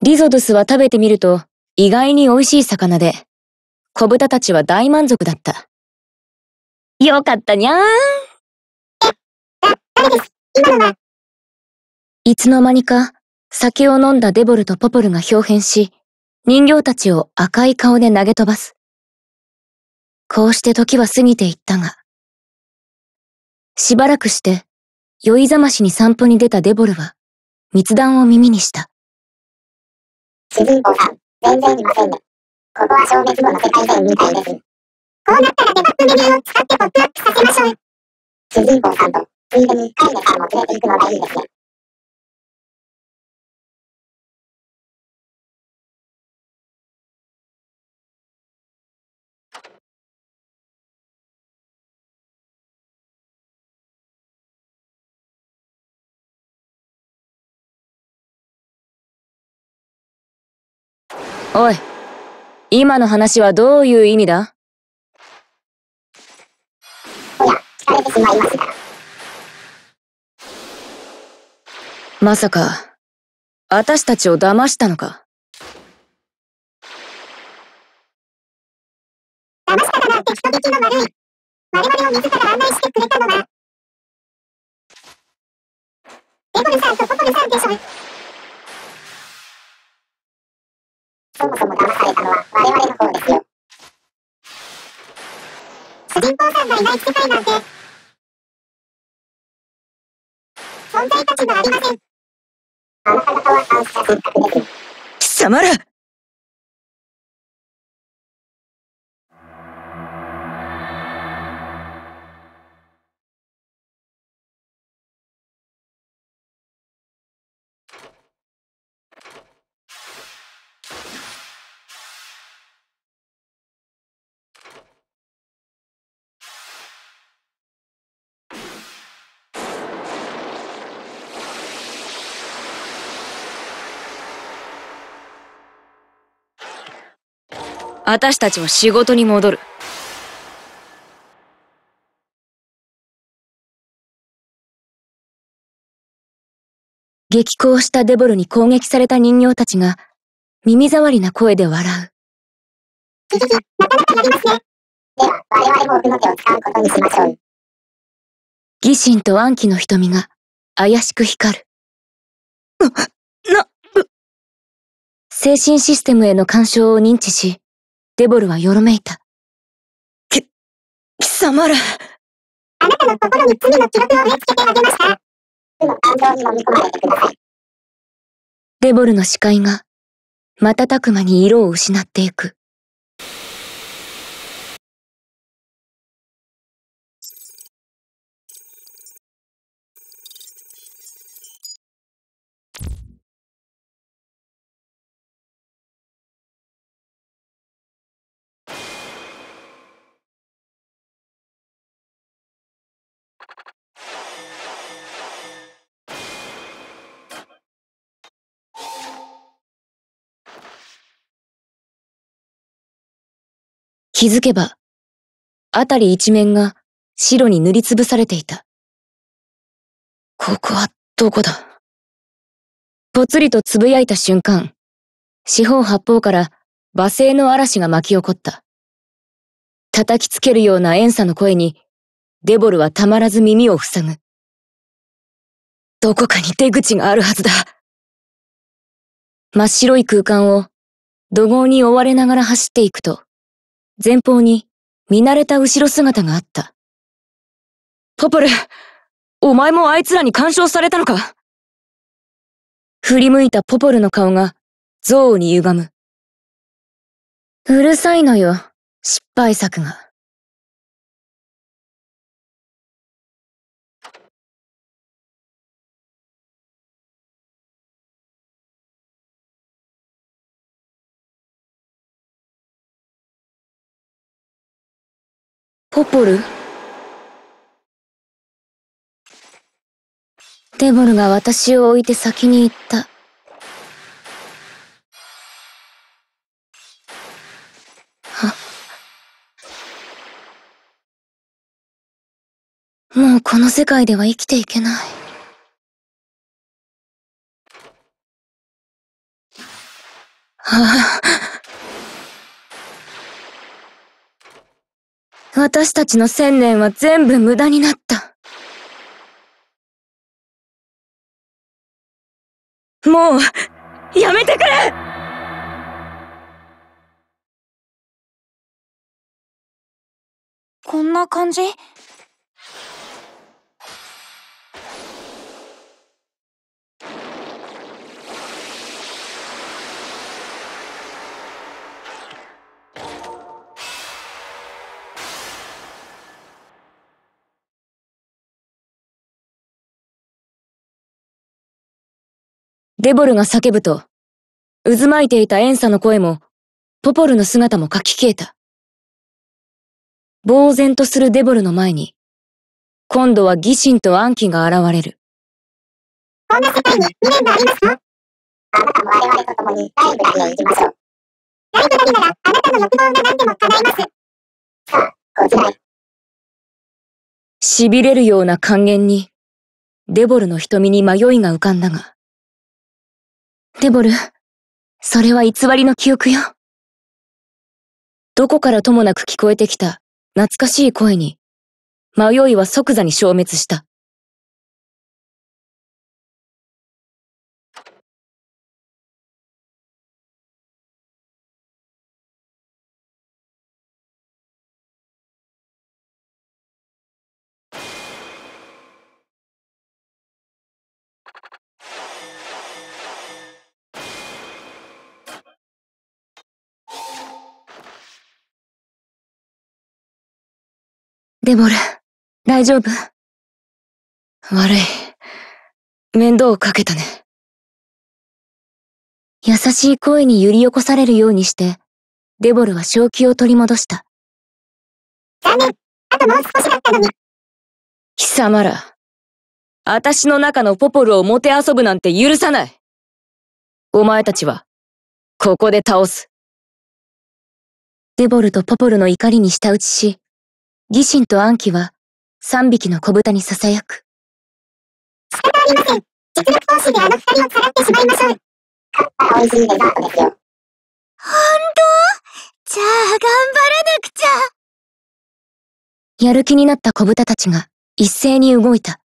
リゾドスは食べてみると意外に美味しい魚で、小豚たちは大満足だった。よかったにゃーん。いつの間にか酒を飲んだデボルとポポルが表変し、人形たちを赤い顔で投げ飛ばす。こうして時は過ぎていったが、しばらくして酔い覚ましに散歩に出たデボルは、密談を耳にした。主人公さん、全然いませんね。ここは消滅後の世界線みたいです。こうなったらデバッグメニューを使ってポップアップさせましょう。主人公さんと、ついでにカイネさんも連れて行くのがいいですね。おい、今の話はどういう意味だや、疲れてしまいました。まさか、私たちを騙したのか騙したからんて人聞きの悪い。我々を自ら案内してくれたのは。エゴルさんとポポルさんでしょ。specify that 私たちは仕事に戻る。激高したデボルに攻撃された人形たちが、耳障りな声で笑う。ちきちなかなかやりますね。では、我々も奥の手を使うことにしましょう。疑心と暗鬼の瞳が、怪しく光る。な、な、精神システムへの干渉を認知し、デボルはよろめいた。き、貴様ら。あなたの心に罪の記録を植え付けてあげました。でも感情に飲み込まれてください。デボルの視界が、瞬く間に色を失っていく。気づけば、あたり一面が白に塗りつぶされていた。ここはどこだぽつりとつぶやいた瞬間、四方八方から罵声の嵐が巻き起こった。叩きつけるような遠さの声に、デボルはたまらず耳を塞ぐ。どこかに出口があるはずだ。真っ白い空間を怒号に追われながら走っていくと、前方に見慣れた後ろ姿があった。ポポル、お前もあいつらに干渉されたのか振り向いたポポルの顔が憎悪に歪む。うるさいのよ、失敗作が。ポポルデボルが私を置いて先に行った。は。もうこの世界では生きていけない。ああ。私たちの千年は全部無駄になった。もう、やめてくれこんな感じデボルが叫ぶと、渦巻いていたエンサの声も、ポポルの姿も書き消えた。呆然とするデボルの前に、今度は疑心と暗鬼が現れる。こんな世界に未練がありますかあなたも我々と共にライブラリへ行きましょう。ライブラリならあなたの欲望が何でも叶います。さあ、こちらへ。痺れるような還元に、デボルの瞳に迷いが浮かんだが、デボル、それは偽りの記憶よ。どこからともなく聞こえてきた、懐かしい声に、迷いは即座に消滅した。デボル、大丈夫悪い。面倒をかけたね。優しい声に揺り起こされるようにして、デボルは正気を取り戻した。残念、あともう少しだったのに。貴様ら、私の中のポポルをもて遊ぶなんて許さない。お前たちは、ここで倒す。デボルとポポルの怒りに舌打ちし、義心と暗鬼は、三匹の小豚に囁く。仕方ありません。実力投資であの二人をさらってしまいましょう。勝った美味しいデザートですよ。ほんとじゃあ、頑張らなくちゃ。やる気になった小豚たちが一斉に動いた。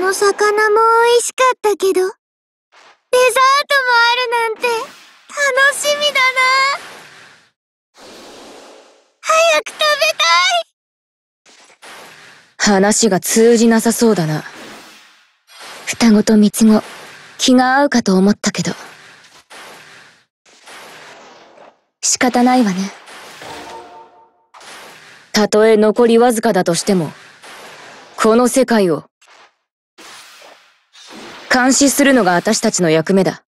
の魚も美味しかったけど、デザートもあるなんて、楽しみだな早く食べたい話が通じなさそうだな。双子と三つ子、気が合うかと思ったけど。仕方ないわね。たとえ残りわずかだとしても、この世界を監視するのが私たちの役目だ。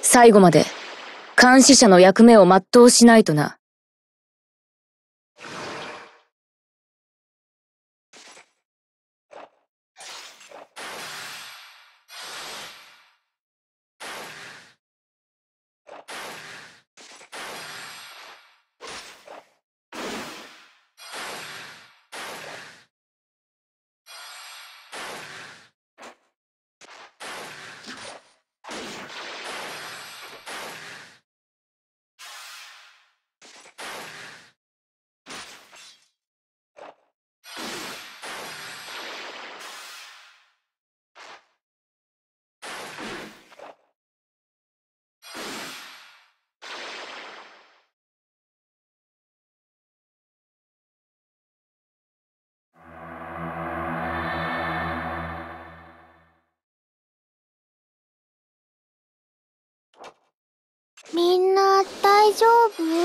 最後まで、監視者の役目を全うしないとな。みんな大丈夫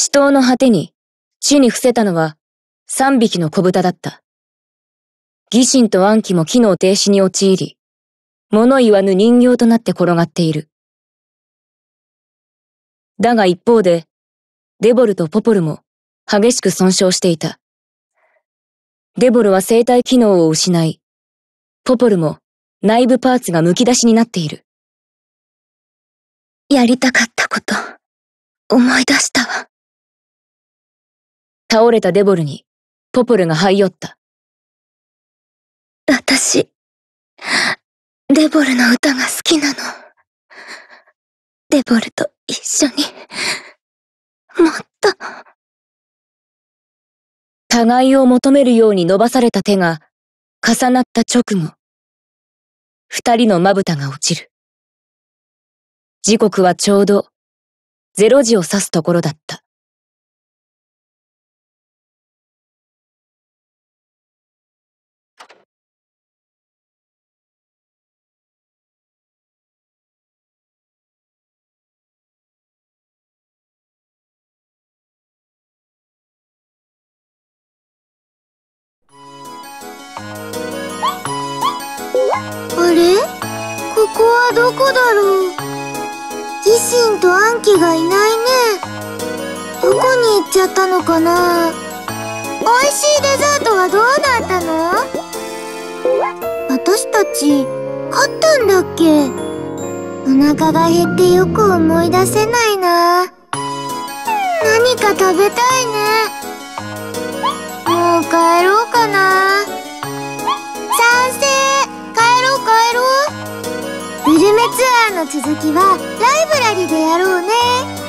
死闘の果てに、地に伏せたのは、三匹の小豚だった。疑心と暗鬼も機能停止に陥り、物言わぬ人形となって転がっている。だが一方で、デボルとポポルも激しく損傷していた。デボルは生体機能を失い、ポポルも内部パーツが剥き出しになっている。やりたかったこと、思い出したわ。倒れたデボルに、ポポルが這い寄った。私、デボルの歌が好きなの。デボルと一緒に、もっと。互いを求めるように伸ばされた手が、重なった直後、二人のまぶたが落ちる。時刻はちょうど、ゼロ時を指すところだった。あれここはどこだろう維新と暗記がいないねどこに行っちゃったのかな美味しいデザートはどうだったの私たち勝ったんだっけお腹が減ってよく思い出せないな何か食べたいねもう帰ろうかな賛成ツアーの続きはライブラリでやろうね